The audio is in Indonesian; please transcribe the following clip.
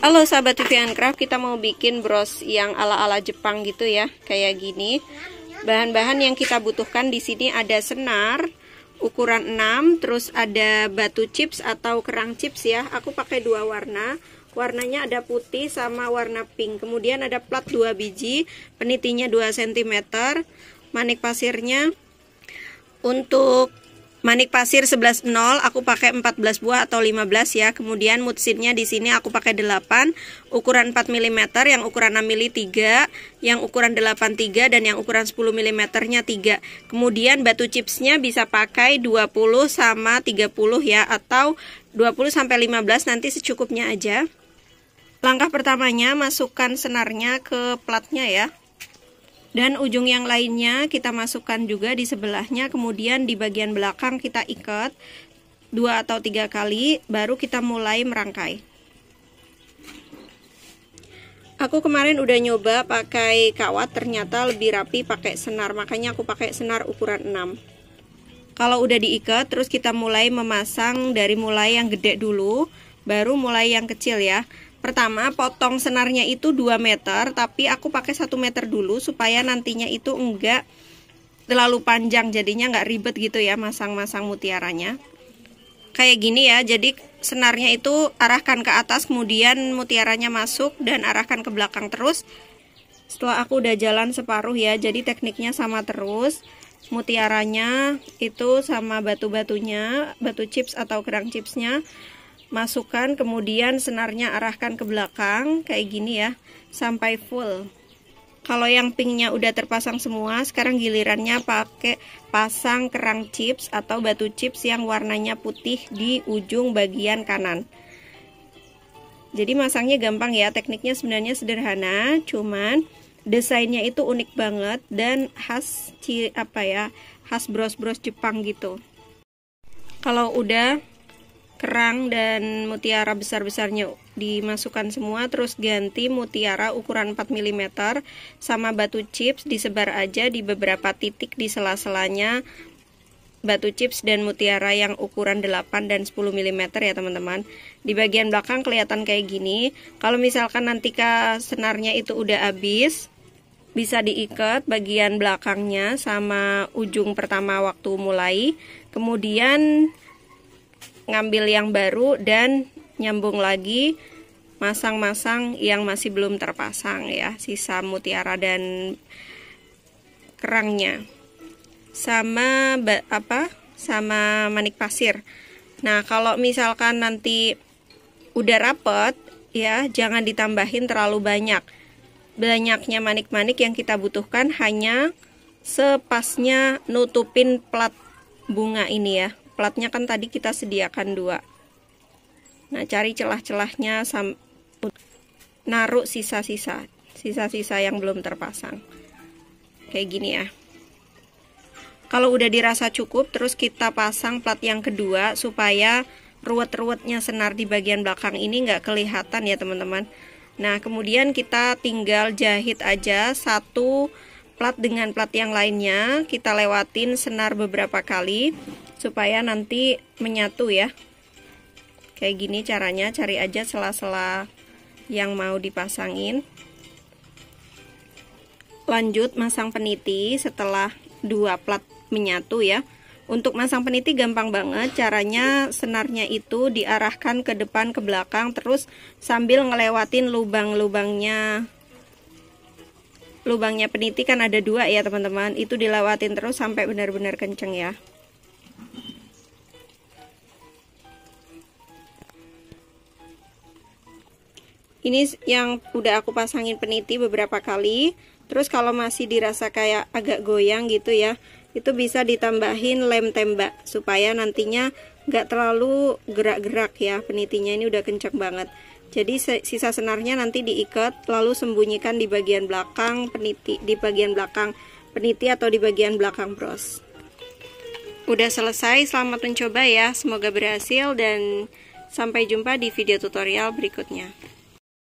Halo sahabat TV handcraft, kita mau bikin bros yang ala-ala Jepang gitu ya, kayak gini. Bahan-bahan yang kita butuhkan di sini ada senar ukuran 6, terus ada batu chips atau kerang chips ya. Aku pakai dua warna. Warnanya ada putih sama warna pink. Kemudian ada plat 2 biji, penitinya 2 cm, manik pasirnya. Untuk Manik pasir 11.0 aku pakai 14 buah atau 15 ya. Kemudian mutsinnya di sini aku pakai 8, ukuran 4 mm, yang ukuran 6 mm 3, yang ukuran 8 3 dan yang ukuran 10 mm-nya 3. Kemudian batu chipsnya bisa pakai 20 sama 30 ya atau 20 sampai 15 nanti secukupnya aja. Langkah pertamanya masukkan senarnya ke platnya ya dan ujung yang lainnya kita masukkan juga di sebelahnya kemudian di bagian belakang kita ikat dua atau tiga kali baru kita mulai merangkai aku kemarin udah nyoba pakai kawat ternyata lebih rapi pakai senar makanya aku pakai senar ukuran 6 kalau udah diikat terus kita mulai memasang dari mulai yang gede dulu baru mulai yang kecil ya Pertama, potong senarnya itu 2 meter, tapi aku pakai 1 meter dulu supaya nantinya itu enggak terlalu panjang, jadinya enggak ribet gitu ya masang-masang mutiaranya. Kayak gini ya, jadi senarnya itu arahkan ke atas, kemudian mutiaranya masuk dan arahkan ke belakang terus. Setelah aku udah jalan separuh ya, jadi tekniknya sama terus. Mutiaranya itu sama batu-batunya, batu chips atau kerang chipsnya masukkan kemudian senarnya arahkan ke belakang kayak gini ya sampai full kalau yang pinknya udah terpasang semua sekarang gilirannya pakai pasang kerang chips atau batu chips yang warnanya putih di ujung bagian kanan jadi masangnya gampang ya tekniknya sebenarnya sederhana cuman desainnya itu unik banget dan khas ciri apa ya khas bros-bros Jepang gitu kalau udah kerang dan mutiara besar-besarnya dimasukkan semua terus ganti mutiara ukuran 4 mm sama batu chips disebar aja di beberapa titik di sela-selanya batu chips dan mutiara yang ukuran 8 dan 10 mm ya teman-teman di bagian belakang kelihatan kayak gini kalau misalkan nanti senarnya itu udah habis bisa diikat bagian belakangnya sama ujung pertama waktu mulai kemudian ngambil yang baru dan nyambung lagi masang-masang yang masih belum terpasang ya sisa mutiara dan kerangnya sama apa sama manik pasir nah kalau misalkan nanti udah rapet ya jangan ditambahin terlalu banyak banyaknya manik-manik yang kita butuhkan hanya sepasnya nutupin plat bunga ini ya Platnya kan tadi kita sediakan dua. Nah, cari celah-celahnya naruh sisa-sisa, sisa-sisa yang belum terpasang. Kayak gini ya. Kalau udah dirasa cukup, terus kita pasang plat yang kedua supaya ruwet-ruwetnya senar di bagian belakang ini nggak kelihatan ya teman-teman. Nah, kemudian kita tinggal jahit aja satu plat dengan plat yang lainnya, kita lewatin senar beberapa kali supaya nanti menyatu ya kayak gini caranya cari aja sela-sela yang mau dipasangin lanjut masang peniti setelah dua plat menyatu ya untuk masang peniti gampang banget caranya senarnya itu diarahkan ke depan ke belakang terus sambil ngelewatin lubang-lubangnya lubangnya peniti kan ada dua ya teman-teman itu dilewatin terus sampai benar-benar kenceng ya ini yang udah aku pasangin peniti beberapa kali terus kalau masih dirasa kayak agak goyang gitu ya itu bisa ditambahin lem tembak supaya nantinya nggak terlalu gerak-gerak ya penitinya ini udah kenceng banget jadi sisa senarnya nanti diikat lalu sembunyikan di bagian belakang peniti di bagian belakang peniti atau di bagian belakang bros udah selesai selamat mencoba ya semoga berhasil dan sampai jumpa di video tutorial berikutnya